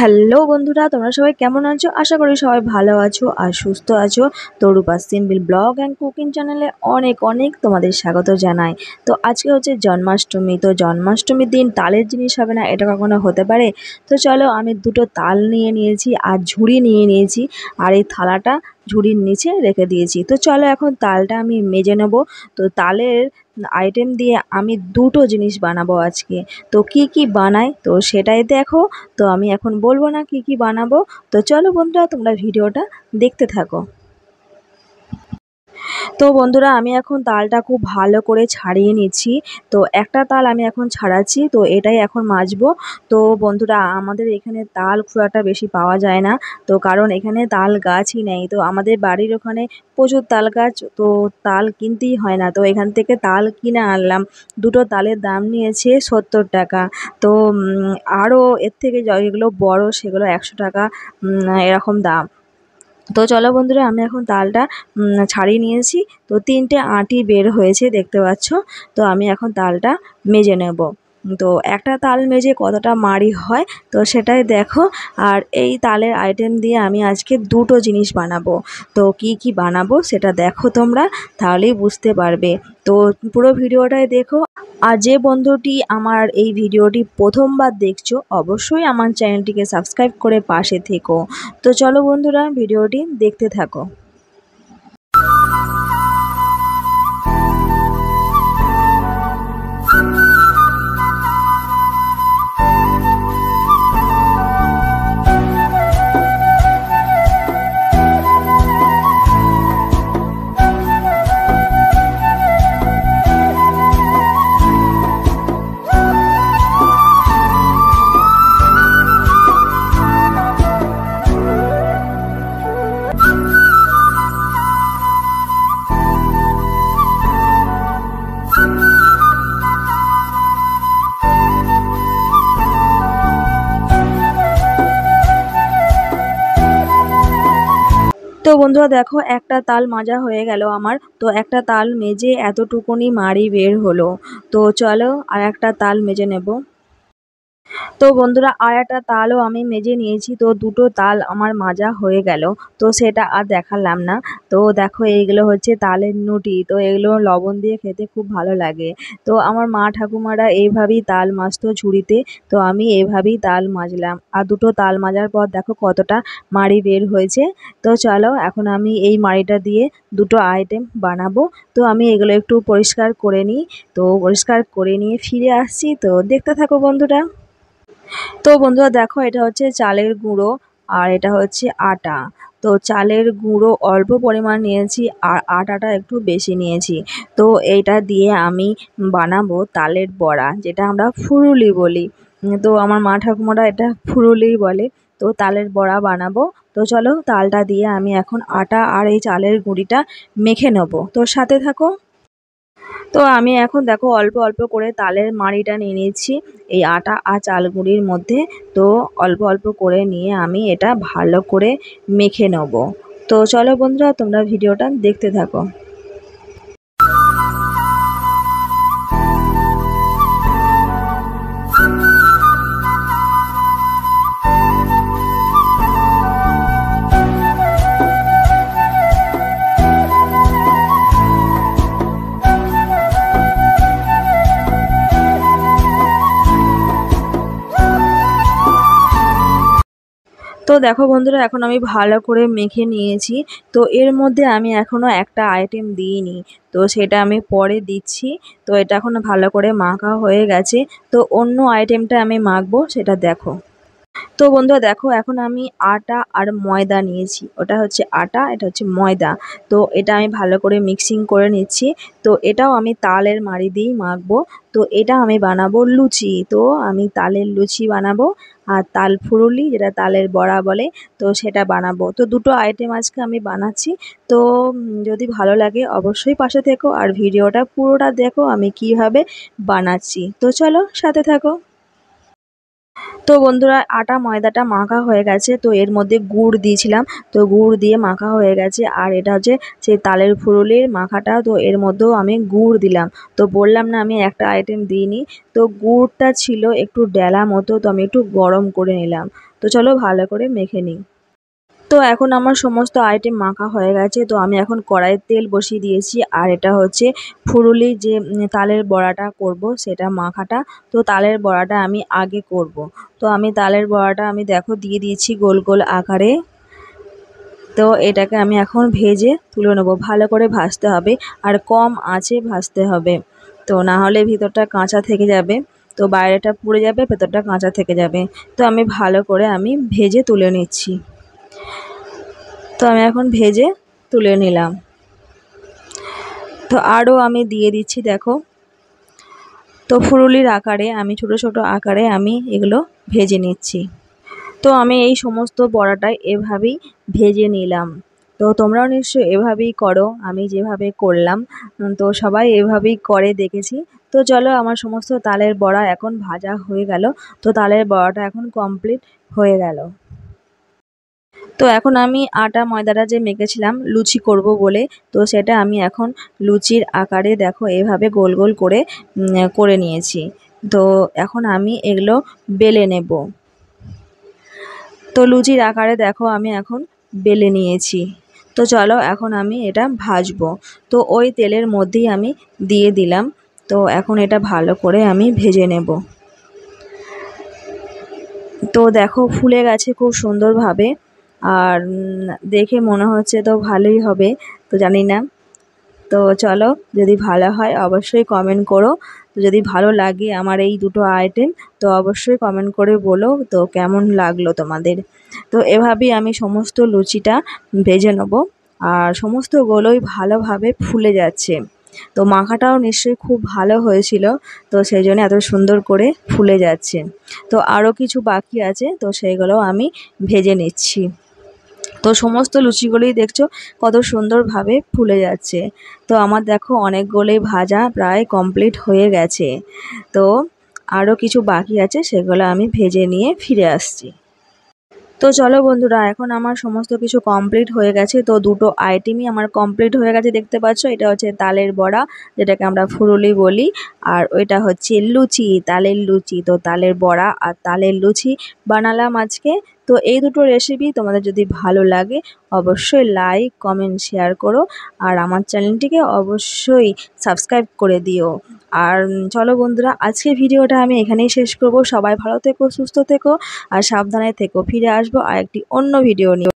hello বন্ধুরা তোমরা সবাই কেমন আছো আশা করি সবাই ভালো আছো আর সুস্থ আছো Tarupa simple vlog and cooking চ্যানেলে অনেক অনেক তোমাদের স্বাগত জানাই তো আজকে হচ্ছে জন্মাষ্টমী তো জন্মাষ্টমীর দিন তালের জিনিস হবে না এটা কখনো হতে পারে তো চলো আমি দুটো তাল নিয়ে নিয়েছি আর ঝুড়ি নিয়ে নিয়েছি আর এই থালাটা ঝুড়ির নিচে রেখে দিয়েছি তো চলো এখন তালটা আমি মেজে নেব তো তালের আইটেম দিয়ে আমি দুটো জিনিস বানাবো আজকে তো কি কি বানাই তো সেটাই দেখো তো আমি এখন বলবো না কি কি বানাবো তো চলো বন্ধুরা তোমরা ভিডিওটা দেখতে থাকো তো বন্ধুরা আমি এখন তালটা খুব ভালো করে ছাড়িয়ে নিচ্ছি তো একটা তাল আমি এখন ছাড়াচ্ছি তো এটাই এখন মাজব তো বন্ধুরা আমাদের এখানে তাল খুব একটা বেশি পাওয়া যায় না তো কারণ এখানে তাল গাছই নেই তো আমাদের বাড়ির ওখানে প্রচুর তাল গাছ তো তাল কিনতেই হয় না তো এখান থেকে তাল কিনে আনলাম দুটো তালের দাম নিয়েছে সত্তর টাকা তো আরও এর থেকে যেগুলো বড় সেগুলো একশো টাকা এরকম দাম তো চলো বন্ধুরা আমি এখন তালটা ছাড়িয়ে নিয়েছি তো তিনটে আঁটি বের হয়েছে দেখতে পাচ্ছ তো আমি এখন তালটা মেজে নেব তো একটা তাল মেজে কতটা মারি হয় তো সেটাই দেখো আর এই তালের আইটেম দিয়ে আমি আজকে দুটো জিনিস বানাবো তো কি কি বানাবো সেটা দেখো তোমরা তাহলেই বুঝতে পারবে তো পুরো ভিডিওটাই দেখো আর যে বন্ধুটি আমার এই ভিডিওটি প্রথমবার দেখছো অবশ্যই আমার চ্যানেলটিকে সাবস্ক্রাইব করে পাশে থেকো তো চলো বন্ধুরা ভিডিওটি দেখতে থাকো তো বন্ধুরা দেখো একটা তাল মাজা হয়ে গেল আমার তো একটা তাল মেজে এতটুকুনি মারি বের হলো তো চলো আর একটা তাল মেজে নেব তো বন্ধুরা আর একটা তালও আমি মেজে নিয়েছি তো দুটো তাল আমার মাজা হয়ে গেল তো সেটা আর দেখালাম না তো দেখো এইগুলো হচ্ছে তালের নুটি তো এগুলো লবণ দিয়ে খেতে খুব ভালো লাগে তো আমার মা ঠাকুমারা এইভাবেই তাল মাজতো ঝুড়িতে তো আমি এইভাবেই তাল মাজলাম আর দুটো তাল মাজার পর দেখো কতটা মাড়ি বের হয়েছে তো চলো এখন আমি এই মাড়িটা দিয়ে দুটো আইটেম বানাবো তো আমি এগুলো একটু পরিষ্কার করে নিই তো পরিষ্কার করে নিয়ে ফিরে আসছি তো দেখতে থাকো বন্ধুরা তো বন্ধুরা দেখো এটা হচ্ছে চালের গুঁড়ো আর এটা হচ্ছে আটা তো চালের গুঁড়ো অল্প পরিমাণ নিয়েছি আর আটাটা একটু বেশি নিয়েছি তো এটা দিয়ে আমি বানাবো তালের বড়া যেটা আমরা ফুরুলি বলি তো আমার মা ঠাকুমারা এটা ফুরুলি বলে তো তালের বড়া বানাবো তো চলো তালটা দিয়ে আমি এখন আটা আর এই চালের গুঁড়িটা মেখে নেবো তো সাথে থাকো তো আমি এখন দেখো অল্প অল্প করে তালের মাড়িটা নিয়ে নিয়েছি এই আটা আর চালগুড়ির মধ্যে তো অল্প অল্প করে নিয়ে আমি এটা ভালো করে মেখে নেব তো চলো বন্ধুরা তোমরা ভিডিওটা দেখতে থাকো দেখো বন্ধুরা এখন আমি ভালো করে মেখে নিয়েছি তো এর মধ্যে আমি এখনও একটা আইটেম দিইনি তো সেটা আমি পরে দিচ্ছি তো এটা এখন ভালো করে মাখা হয়ে গেছে তো অন্য আইটেমটা আমি মাখবো সেটা দেখো তো বন্ধুরা দেখো এখন আমি আটা আর ময়দা নিয়েছি ওটা হচ্ছে আটা এটা হচ্ছে ময়দা তো এটা আমি ভালো করে মিক্সিং করে নিচ্ছি তো এটাও আমি তালের মাড়ি দিয়েই মাখবো তো এটা আমি বানাবো লুচি তো আমি তালের লুচি বানাবো আর তাল ফুরুলি যেটা তালের বড়া বলে তো সেটা বানাবো তো দুটো আইটেম আজকে আমি বানাচ্ছি তো যদি ভালো লাগে অবশ্যই পাশে থেকো আর ভিডিওটা পুরোটা দেখো আমি কিভাবে বানাচ্ছি তো চলো সাথে থাকো তো বন্ধুরা আটা ময়দাটা মাখা হয়ে গেছে তো এর মধ্যে গুড় দিয়েছিলাম তো গুড় দিয়ে মাখা হয়ে গেছে আর এটা হচ্ছে সেই তালের ফুরুলির মাখাটা তো এর মধ্যেও আমি গুড় দিলাম তো বললাম না আমি একটা আইটেম দিইনি তো গুড়টা ছিল একটু ডেলা মতো তো আমি একটু গরম করে নিলাম তো চলো ভালো করে মেখে নিই তো এখন আমার সমস্ত আইটেম মাখা হয়ে গেছে তো আমি এখন কড়াইয়ের তেল বসিয়ে দিয়েছি আর এটা হচ্ছে ফুরুলি যে তালের বড়াটা করব সেটা মাখাটা তো তালের বড়াটা আমি আগে করব তো আমি তালের বড়াটা আমি দেখো দিয়ে দিয়েছি গোল গোল আকারে তো এটাকে আমি এখন ভেজে তুলে নেবো ভালো করে ভাজতে হবে আর কম আঁচে ভাজতে হবে তো না হলে ভিতরটা কাঁচা থেকে যাবে তো বাইরেটা পুড়ে যাবে ভেতরটা কাঁচা থেকে যাবে তো আমি ভালো করে আমি ভেজে তুলে নিচ্ছি তো আমি এখন ভেজে তুলে নিলাম তো আরও আমি দিয়ে দিচ্ছি দেখো তো ফুরুলির আকারে আমি ছোট ছোট আকারে আমি এগুলো ভেজে নিচ্ছি তো আমি এই সমস্ত বড়াটাই এভাবেই ভেজে নিলাম তো তোমরাও নিশ্চয়ই এভাবেই করো আমি যেভাবে করলাম তো সবাই এভাবেই করে দেখেছি তো চলো আমার সমস্ত তালের বড়া এখন ভাজা হয়ে গেল তো তালের বড়াটা এখন কমপ্লিট হয়ে গেল তো এখন আমি আটা ময়দাটা যে মেখেছিলাম লুচি করব বলে তো সেটা আমি এখন লুচির আকারে দেখো এভাবে গোল গোল করে করে নিয়েছি তো এখন আমি এগুলো বেলে নেব তো লুচির আকারে দেখো আমি এখন বেলে নিয়েছি তো চলো এখন আমি এটা ভাজবো তো ওই তেলের মধ্যেই আমি দিয়ে দিলাম তো এখন এটা ভালো করে আমি ভেজে নেব তো দেখো ফুলে গেছে খুব সুন্দরভাবে আর দেখে মনে হচ্ছে তো ভালোই হবে তো জানি না তো চলো যদি ভালো হয় অবশ্যই কমেন্ট করো তো যদি ভালো লাগে আমার এই দুটো আইটেম তো অবশ্যই কমেন্ট করে বলো তো কেমন লাগলো তোমাদের তো এভাবেই আমি সমস্ত লুচিটা ভেজে নেব আর সমস্ত গোলোই ভালোভাবে ফুলে যাচ্ছে তো মাখাটাও নিশ্চয়ই খুব ভালো হয়েছিল তো সেই জন্য এত সুন্দর করে ফুলে যাচ্ছে তো আরও কিছু বাকি আছে তো সেইগুলো আমি ভেজে নিচ্ছি তো সমস্ত লুচিগুলোই দেখছো কত সুন্দরভাবে ফুলে যাচ্ছে তো আমার দেখো অনেকগুলোই ভাজা প্রায় কমপ্লিট হয়ে গেছে তো আরও কিছু বাকি আছে সেগুলো আমি ভেজে নিয়ে ফিরে আসছি তো চলো বন্ধুরা এখন আমার সমস্ত কিছু কমপ্লিট হয়ে গেছে তো দুটো আইটেমই আমার কমপ্লিট হয়ে গেছে দেখতে পাচ্ছ এটা হচ্ছে তালের বড়া যেটাকে আমরা ফুরুলি বলি আর ওইটা হচ্ছে লুচি তালের লুচি তো তালের বড়া আর তালের লুচি বানালাম আজকে তো এই দুটো রেসিপি তোমাদের যদি ভালো লাগে অবশ্যই লাইক কমেন্ট শেয়ার করো আর আমার চ্যানেলটিকে অবশ্যই সাবস্ক্রাইব করে দিও আর চলো বন্ধুরা আজকে ভিডিওটা আমি এখানেই শেষ করব সবাই ভালো থেকো সুস্থ থেকো আর সাবধানে থেকো ফিরে আসবো আর একটি অন্য ভিডিও নিয়ে